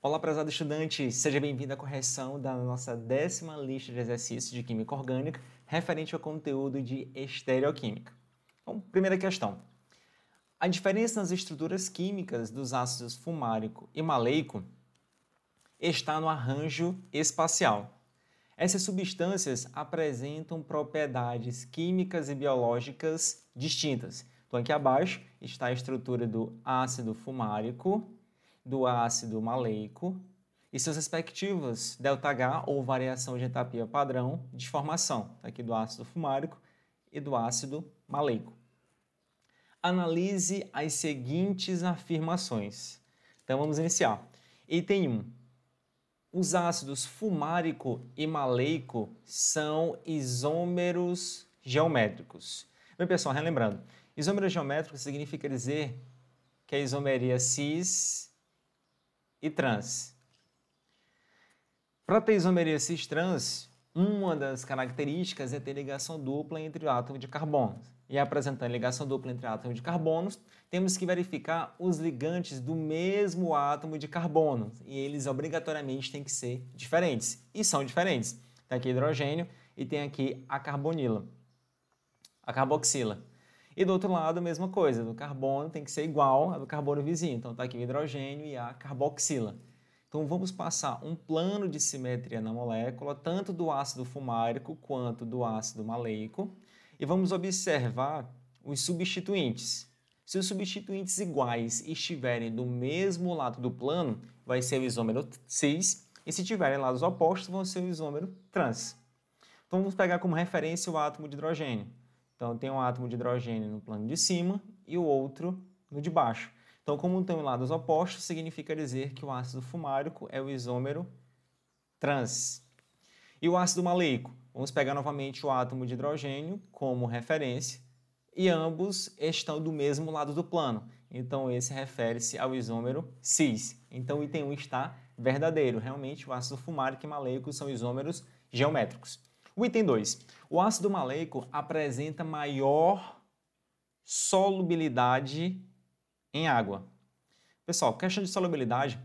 Olá, prezado estudante! Seja bem-vindo à correção da nossa décima lista de exercícios de Química Orgânica referente ao conteúdo de estereoquímica. Então, primeira questão. A diferença nas estruturas químicas dos ácidos fumárico e maleico está no arranjo espacial. Essas substâncias apresentam propriedades químicas e biológicas distintas. Então, aqui abaixo está a estrutura do ácido fumárico do ácido maleico e seus respectivos ΔH ou variação de entalpia padrão de formação, tá aqui do ácido fumárico e do ácido maleico. Analise as seguintes afirmações. Então vamos iniciar. Item 1. Os ácidos fumárico e maleico são isômeros geométricos. Bem, pessoal, relembrando, isômero geométrico significa dizer que a isomeria cis e trans. Para teisomerase trans, uma das características é ter ligação dupla entre o átomo de carbono. E apresentando ligação dupla entre átomos de carbonos, temos que verificar os ligantes do mesmo átomo de carbono. E eles obrigatoriamente têm que ser diferentes. E são diferentes. Tem aqui hidrogênio e tem aqui a carbonila, a carboxila. E do outro lado, a mesma coisa, do carbono tem que ser igual ao do carbono vizinho. Então está aqui o hidrogênio e a carboxila. Então vamos passar um plano de simetria na molécula, tanto do ácido fumárico quanto do ácido maleico, e vamos observar os substituintes. Se os substituintes iguais estiverem do mesmo lado do plano, vai ser o isômero cis, e se tiverem lados opostos, vão ser o isômero trans. Então vamos pegar como referência o átomo de hidrogênio. Então, tem um átomo de hidrogênio no plano de cima e o outro no de baixo. Então, como estão em lados opostos, significa dizer que o ácido fumárico é o isômero trans. E o ácido maleico? Vamos pegar novamente o átomo de hidrogênio como referência e ambos estão do mesmo lado do plano. Então, esse refere-se ao isômero cis. Então, o item 1 está verdadeiro. Realmente, o ácido fumárico e maleico são isômeros geométricos. O item 2. O ácido maleico apresenta maior solubilidade em água. Pessoal, questão de solubilidade,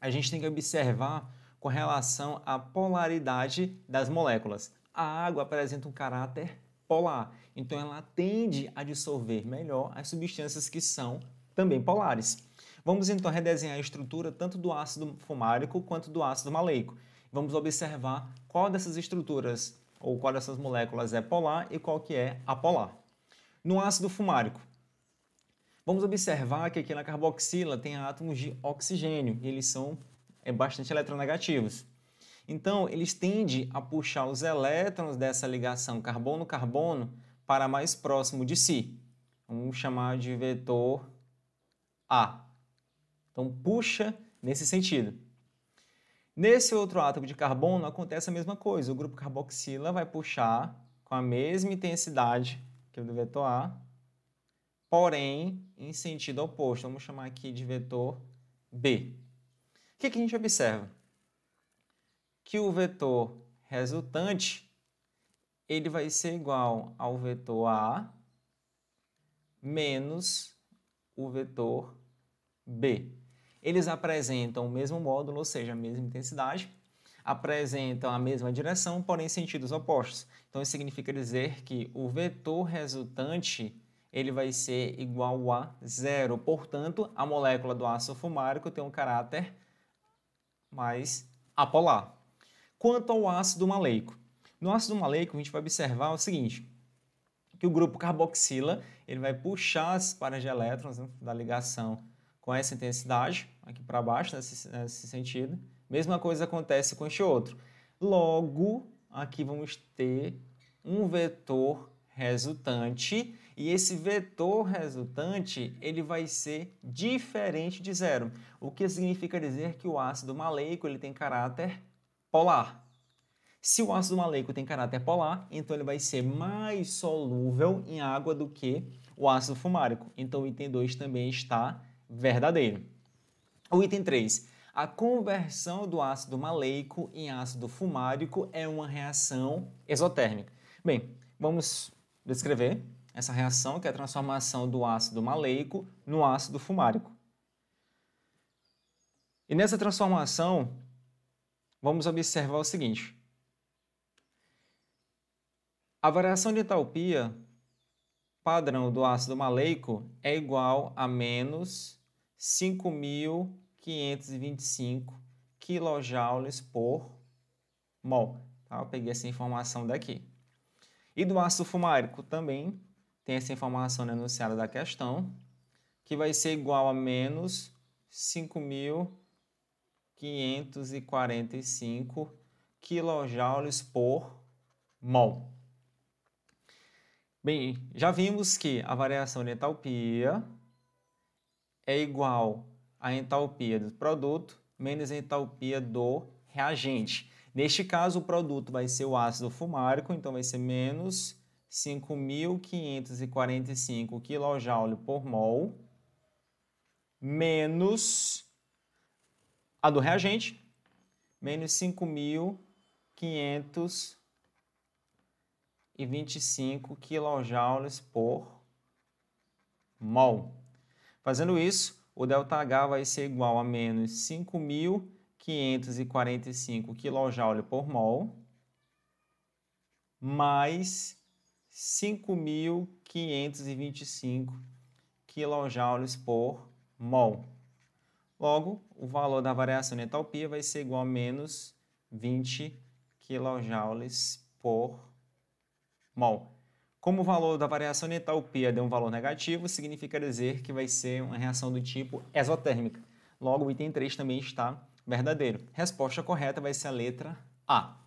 a gente tem que observar com relação à polaridade das moléculas. A água apresenta um caráter polar, então ela tende a dissolver melhor as substâncias que são também polares. Vamos então redesenhar a estrutura tanto do ácido fumárico quanto do ácido maleico vamos observar qual dessas estruturas ou qual dessas moléculas é polar e qual que é apolar. No ácido fumárico, vamos observar que aqui na carboxila tem átomos de oxigênio e eles são é bastante eletronegativos. Então, eles tendem a puxar os elétrons dessa ligação carbono-carbono para mais próximo de si. Vamos chamar de vetor A. Então, puxa nesse sentido. Nesse outro átomo de carbono acontece a mesma coisa. O grupo carboxila vai puxar com a mesma intensidade que o do vetor A, porém em sentido oposto. Vamos chamar aqui de vetor B. O que, que a gente observa? Que o vetor resultante ele vai ser igual ao vetor A menos o vetor B. Eles apresentam o mesmo módulo, ou seja, a mesma intensidade, apresentam a mesma direção, porém sentidos opostos. Então isso significa dizer que o vetor resultante ele vai ser igual a zero. Portanto, a molécula do ácido fumárico tem um caráter mais apolar. Quanto ao ácido maleico, no ácido maleico a gente vai observar o seguinte, que o grupo carboxila ele vai puxar as pares de elétrons né, da ligação com essa intensidade, aqui para baixo, né, nesse, nesse, sentido. Mesma coisa acontece com este outro. Logo, aqui vamos ter um vetor resultante, e esse vetor resultante ele vai ser diferente de zero, o que significa dizer que o ácido maleico ele tem caráter polar. Se o ácido maleico tem caráter polar, então ele vai ser mais solúvel em água do que o ácido fumárico. Então o item 2 também está verdadeiro. O item 3. A conversão do ácido maleico em ácido fumárico é uma reação exotérmica. Bem, vamos descrever essa reação, que é a transformação do ácido maleico no ácido fumárico. E nessa transformação, vamos observar o seguinte. A variação de entalpia padrão do ácido maleico é igual a menos 5.525 kJ por mol. Tá? Eu peguei essa informação daqui. E do ácido fumárico também tem essa informação no né, enunciado da questão, que vai ser igual a menos 5.545 kJ por mol. Bem, já vimos que a variação de entalpia é igual à entalpia do produto menos a entalpia do reagente. Neste caso, o produto vai ser o ácido fumárico, então vai ser menos 5.545 kJ por mol, menos a do reagente, menos 5.525 kJ por mol. Fazendo isso, o ΔH vai ser igual a menos 5.545 kJ por mol, mais 5.525 kJ por mol. Logo, o valor da variação de entalpia vai ser igual a menos 20 kJ por mol. Como o valor da variação de entalpia deu um valor negativo, significa dizer que vai ser uma reação do tipo exotérmica. Logo, o item 3 também está verdadeiro. Resposta correta vai ser a letra A.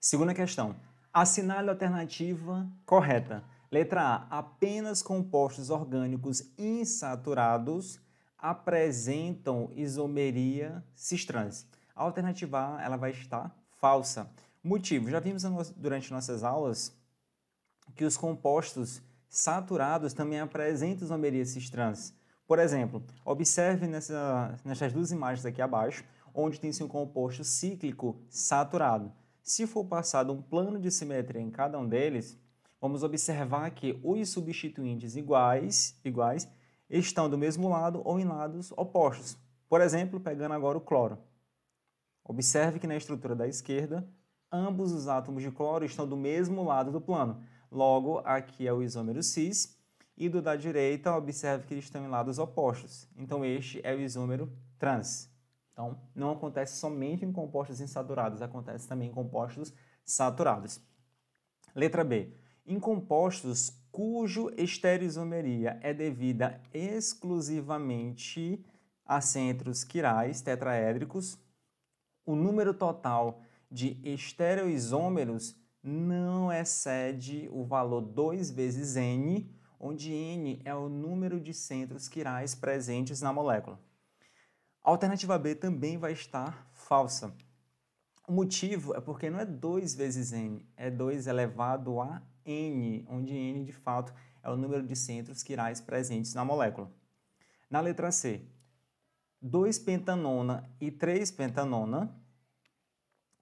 Segunda questão. Assinale a alternativa correta. Letra A. Apenas compostos orgânicos insaturados apresentam isomeria cis trans. A alternativa A ela vai estar falsa. Motivo. Já vimos durante nossas aulas que os compostos saturados também apresentam isomerias trans. Por exemplo, observe nessa, nessas duas imagens aqui abaixo, onde tem-se um composto cíclico saturado. Se for passado um plano de simetria em cada um deles, vamos observar que os substituintes iguais, iguais estão do mesmo lado ou em lados opostos. Por exemplo, pegando agora o cloro. Observe que na estrutura da esquerda, ambos os átomos de cloro estão do mesmo lado do plano. Logo, aqui é o isômero cis, e do da direita, observe que eles estão em lados opostos. Então, este é o isômero trans. Então, não acontece somente em compostos insaturados, acontece também em compostos saturados. Letra B. Em compostos cujo estereoisomeria é devida exclusivamente a centros quirais tetraédricos, o número total de estereoisômeros não excede o valor 2 vezes n, onde n é o número de centros quirais presentes na molécula. A alternativa B também vai estar falsa. O motivo é porque não é 2 vezes n, é 2 elevado a n, onde n de fato é o número de centros quirais presentes na molécula. Na letra C, 2 pentanona e 3 pentanona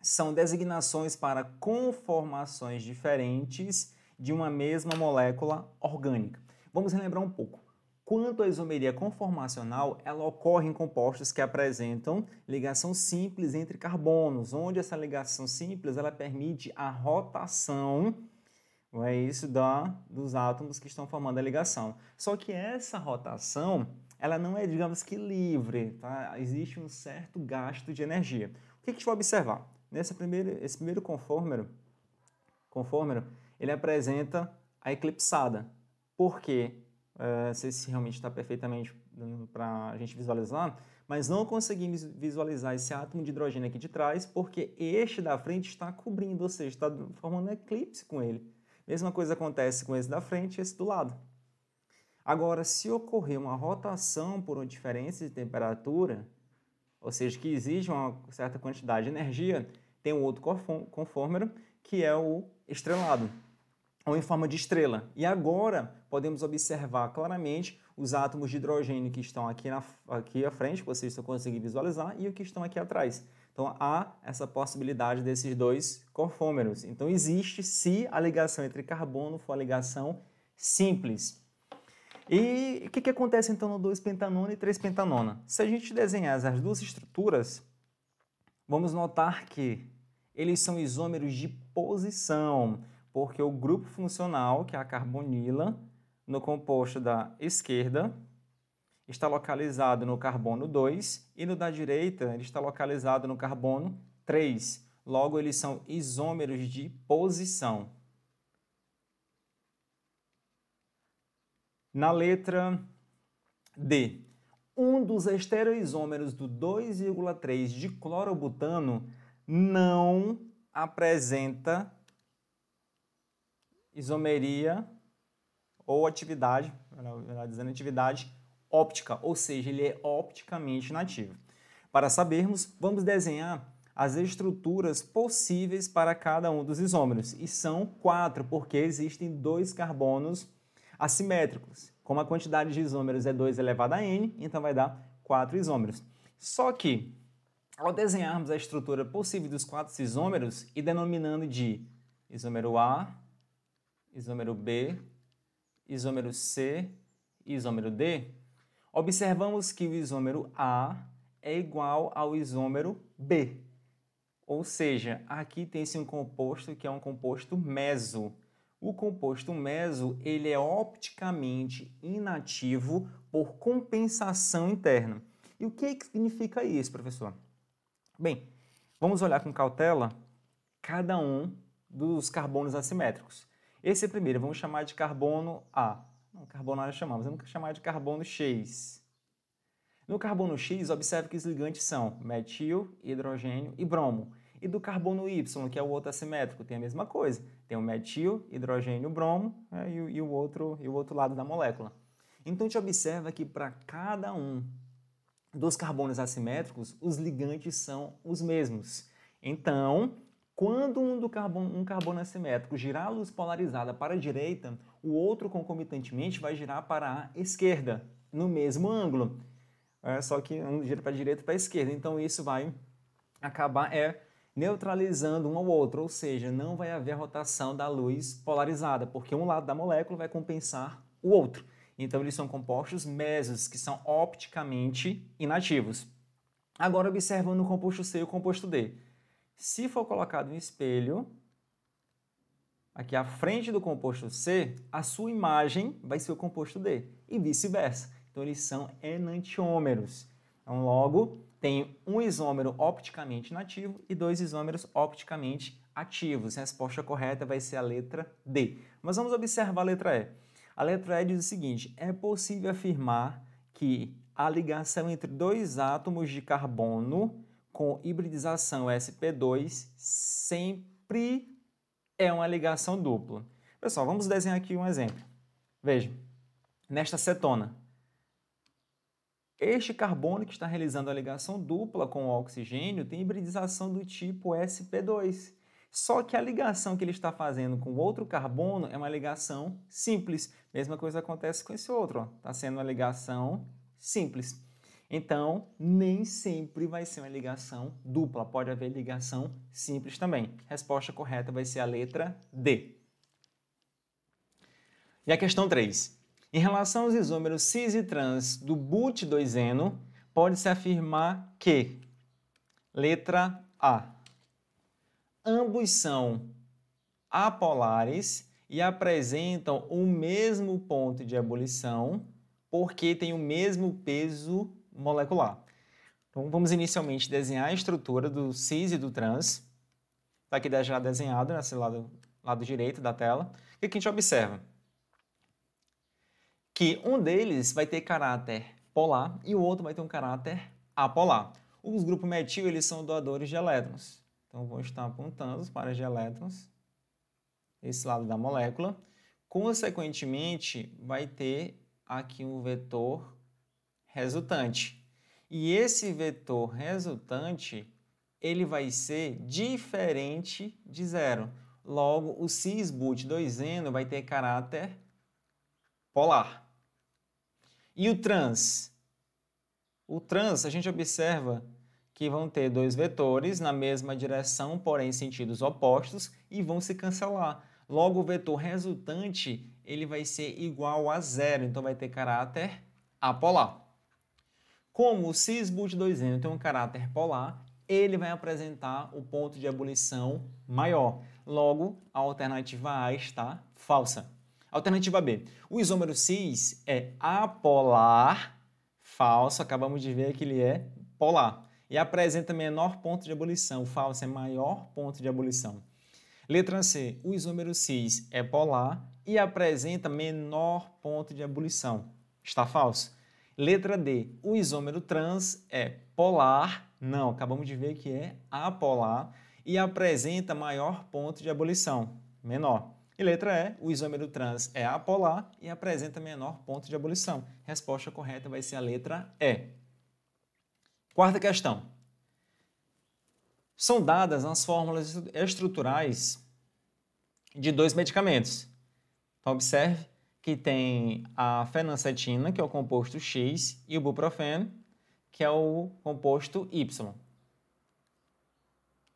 são designações para conformações diferentes de uma mesma molécula orgânica. Vamos relembrar um pouco. Quanto à isomeria conformacional, ela ocorre em compostos que apresentam ligação simples entre carbonos, onde essa ligação simples ela permite a rotação não é isso da, dos átomos que estão formando a ligação. Só que essa rotação ela não é, digamos que, livre, tá? existe um certo gasto de energia. O que, que a gente vai observar? Nesse primeiro, esse primeiro conformero confórmero, ele apresenta a eclipsada. Por quê? É, não sei se realmente está perfeitamente para a gente visualizar, mas não conseguimos visualizar esse átomo de hidrogênio aqui de trás, porque este da frente está cobrindo, ou seja, está formando um eclipse com ele. Mesma coisa acontece com esse da frente e esse do lado. Agora, se ocorrer uma rotação por uma diferença de temperatura, ou seja, que exige uma certa quantidade de energia, tem um outro confômero, que é o estrelado, ou em forma de estrela. E agora podemos observar claramente os átomos de hidrogênio que estão aqui, na, aqui à frente, que vocês estão conseguindo visualizar, e o que estão aqui atrás. Então há essa possibilidade desses dois conformeros. Então existe se a ligação entre carbono for a ligação simples. E o que, que acontece então no 2-pentanona e 3-pentanona? Se a gente desenhar as duas estruturas, vamos notar que eles são isômeros de posição, porque o grupo funcional, que é a carbonila, no composto da esquerda, está localizado no carbono 2 e no da direita ele está localizado no carbono 3. Logo, eles são isômeros de posição. Na letra D, um dos estereoisômeros do 2,3 de clorobutano não apresenta isomeria ou atividade, melhor dizendo, atividade óptica, ou seja, ele é opticamente inativo. Para sabermos, vamos desenhar as estruturas possíveis para cada um dos isômeros, e são quatro, porque existem dois carbonos assimétricos. Como a quantidade de isômeros é 2 elevado a n, então vai dar 4 isômeros. Só que, ao desenharmos a estrutura possível dos quatro isômeros e denominando de isômero A, isômero B, isômero C e isômero D, observamos que o isômero A é igual ao isômero B. Ou seja, aqui tem-se um composto que é um composto meso. O composto meso ele é opticamente inativo por compensação interna. E o que, é que significa isso, professor? Bem, vamos olhar com cautela cada um dos carbonos assimétricos. Esse primeiro vamos chamar de carbono A. Não, carbono A já chamamos, vamos chamar de carbono X. No carbono X, observe que os ligantes são metil, hidrogênio e bromo. E do carbono Y, que é o outro assimétrico, tem a mesma coisa. Tem o metil, hidrogênio, bromo né, e, e, o outro, e o outro lado da molécula. Então a gente observa que para cada um dos carbonos assimétricos, os ligantes são os mesmos. Então, quando um, do carbono, um carbono assimétrico girar a luz polarizada para a direita, o outro concomitantemente vai girar para a esquerda, no mesmo ângulo. É, só que um gira para a direita e para a esquerda. Então isso vai acabar é, neutralizando um ao outro, ou seja, não vai haver rotação da luz polarizada, porque um lado da molécula vai compensar o outro. Então, eles são compostos mesos, que são opticamente inativos. Agora, observando o composto C e o composto D. Se for colocado um espelho, aqui à frente do composto C, a sua imagem vai ser o composto D, e vice-versa. Então, eles são enantiômeros. Então, logo, tem um isômero opticamente inativo e dois isômeros opticamente ativos. A resposta correta vai ser a letra D. Mas vamos observar a letra E. A letra E diz o seguinte, é possível afirmar que a ligação entre dois átomos de carbono com hibridização sp sempre é uma ligação dupla. Pessoal, vamos desenhar aqui um exemplo. Veja, nesta cetona, este carbono que está realizando a ligação dupla com o oxigênio tem hibridização do tipo sp2. Só que a ligação que ele está fazendo com outro carbono é uma ligação simples. Mesma coisa acontece com esse outro, está sendo uma ligação simples. Então, nem sempre vai ser uma ligação dupla, pode haver ligação simples também. Resposta correta vai ser a letra D. E a questão 3. Em relação aos isômeros cis e trans do but2-eno, pode-se afirmar que, letra A, ambos são apolares e apresentam o mesmo ponto de ebulição porque têm o mesmo peso molecular. Então, vamos inicialmente desenhar a estrutura do cis e do trans. Está aqui já desenhado, nesse né, lado, lado direito da tela. O que a gente observa? que um deles vai ter caráter polar e o outro vai ter um caráter apolar. Os grupos metil eles são doadores de elétrons. Então, vou estar apontando para os elétrons, esse lado da molécula. Consequentemente, vai ter aqui um vetor resultante. E esse vetor resultante, ele vai ser diferente de zero. Logo, o cisbut 2 n vai ter caráter polar. E o trans? O trans, a gente observa que vão ter dois vetores na mesma direção, porém em sentidos opostos, e vão se cancelar. Logo, o vetor resultante ele vai ser igual a zero, então vai ter caráter apolar. Como o cis 2 n tem um caráter polar, ele vai apresentar o ponto de ebulição maior. Logo, a alternativa A está falsa. Alternativa B. O isômero cis é apolar, falso, acabamos de ver que ele é polar. E apresenta menor ponto de ebulição. falso é maior ponto de ebulição. Letra C. O isômero cis é polar e apresenta menor ponto de ebulição. Está falso. Letra D. O isômero trans é polar. Não, acabamos de ver que é apolar e apresenta maior ponto de ebulição. Menor. E letra E, o isômero trans é apolar e apresenta menor ponto de ebulição. Resposta correta vai ser a letra E. Quarta questão. São dadas as fórmulas estruturais de dois medicamentos. Então, observe que tem a fenancetina, que é o composto X, e o buprofeno, que é o composto Y.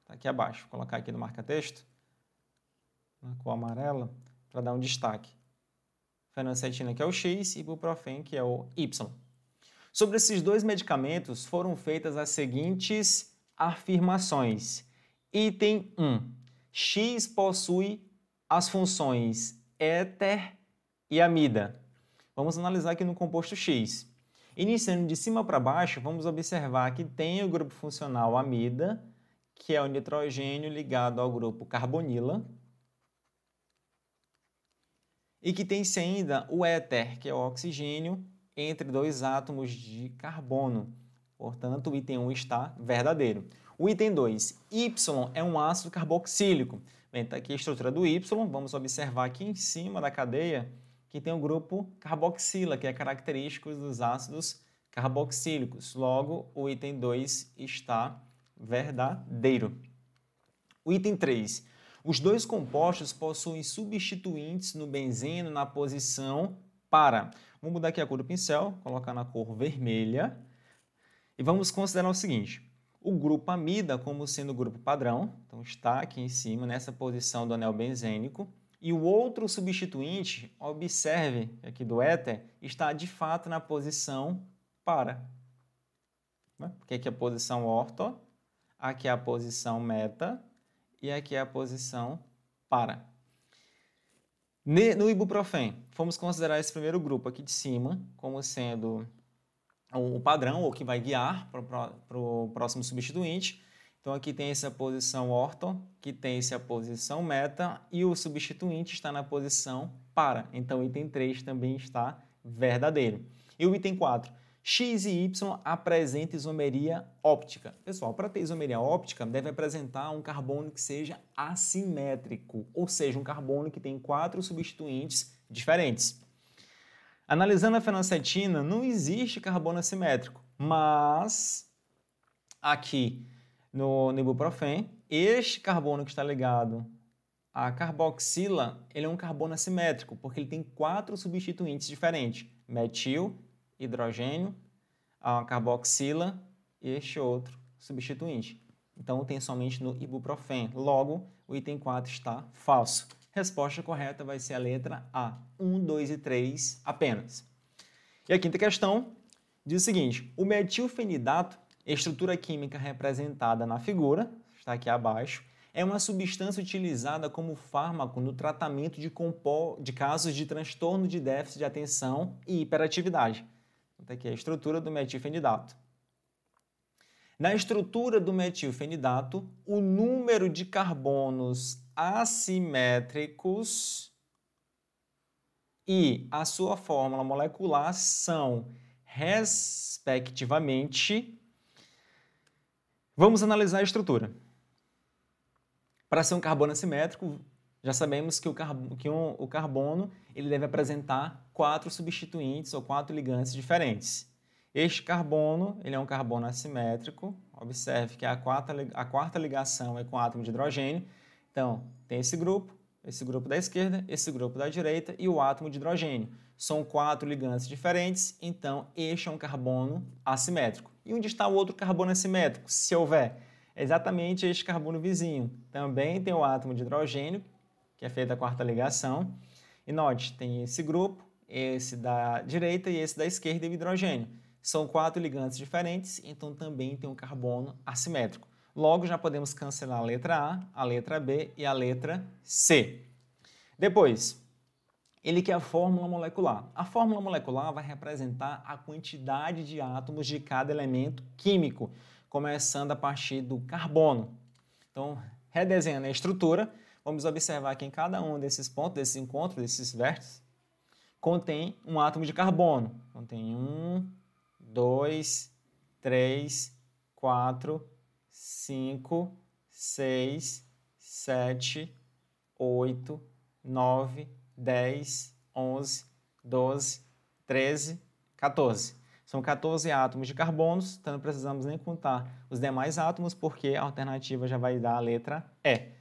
Tá aqui abaixo, vou colocar aqui no marca-texto. Né, com cor amarela, para dar um destaque. Fenancetina, que é o X, e ibuprofen, que é o Y. Sobre esses dois medicamentos foram feitas as seguintes afirmações. Item 1. X possui as funções éter e amida. Vamos analisar aqui no composto X. Iniciando de cima para baixo, vamos observar que tem o grupo funcional amida, que é o nitrogênio ligado ao grupo carbonila, e que tem-se ainda o éter, que é o oxigênio, entre dois átomos de carbono. Portanto, o item 1 está verdadeiro. O item 2, Y é um ácido carboxílico. Bem, está aqui a estrutura do Y, vamos observar aqui em cima da cadeia que tem o grupo carboxila, que é característico dos ácidos carboxílicos. Logo, o item 2 está verdadeiro. O item 3, os dois compostos possuem substituintes no benzeno na posição para. Vamos mudar aqui a cor do pincel, colocar na cor vermelha. E vamos considerar o seguinte: o grupo amida como sendo o grupo padrão, então está aqui em cima, nessa posição do anel benzênico. E o outro substituinte, observe aqui do éter, está de fato na posição para. Né? Porque aqui é a posição orto, aqui é a posição meta e aqui é a posição para. No ibuprofen, fomos considerar esse primeiro grupo aqui de cima como sendo o padrão, ou que vai guiar para o próximo substituinte. Então aqui tem essa posição orto, que tem essa posição meta, e o substituinte está na posição para. Então item 3 também está verdadeiro. E o item 4? X e Y apresenta isomeria óptica. Pessoal, para ter isomeria óptica, deve apresentar um carbono que seja assimétrico, ou seja, um carbono que tem quatro substituintes diferentes. Analisando a fenacetina, não existe carbono assimétrico, mas aqui no, no ibuprofen, este carbono que está ligado à carboxila, ele é um carbono assimétrico, porque ele tem quatro substituintes diferentes, metil, hidrogênio, a carboxila e este outro substituinte. Então, tem somente no ibuprofen. Logo, o item 4 está falso. Resposta correta vai ser a letra A, 1, 2 e 3 apenas. E a quinta questão diz o seguinte, o metilfenidato, estrutura química representada na figura, está aqui abaixo, é uma substância utilizada como fármaco no tratamento de, de casos de transtorno de déficit de atenção e hiperatividade. Então, tá aqui é a estrutura do metilfenidato. Na estrutura do metilfenidato, o número de carbonos assimétricos e a sua fórmula molecular são, respectivamente, vamos analisar a estrutura. Para ser um carbono assimétrico, já sabemos que o, carbo, que um, o carbono ele deve apresentar quatro substituintes ou quatro ligantes diferentes. Este carbono ele é um carbono assimétrico. Observe que a quarta, a quarta ligação é com o átomo de hidrogênio. Então, tem esse grupo, esse grupo da esquerda, esse grupo da direita e o átomo de hidrogênio. São quatro ligantes diferentes, então este é um carbono assimétrico. E onde está o outro carbono assimétrico, se houver? É exatamente este carbono vizinho. Também tem o átomo de hidrogênio, que é feita a quarta ligação. E note, tem esse grupo, esse da direita e esse da esquerda e o hidrogênio. São quatro ligantes diferentes, então também tem um carbono assimétrico. Logo, já podemos cancelar a letra A, a letra B e a letra C. Depois, ele quer a fórmula molecular. A fórmula molecular vai representar a quantidade de átomos de cada elemento químico, começando a partir do carbono. Então, redesenhando a estrutura, vamos observar que em cada um desses pontos, desses encontros, desses vértices, contém um átomo de carbono. Contém um, dois, três, quatro, cinco, seis, sete, oito, nove, dez, onze, doze, treze, 14. São 14 átomos de carbonos, então não precisamos nem contar os demais átomos, porque a alternativa já vai dar a letra E.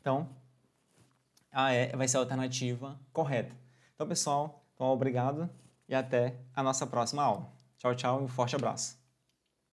Então, A é vai ser a alternativa correta. Então, pessoal, então, obrigado e até a nossa próxima aula. Tchau, tchau e um forte abraço.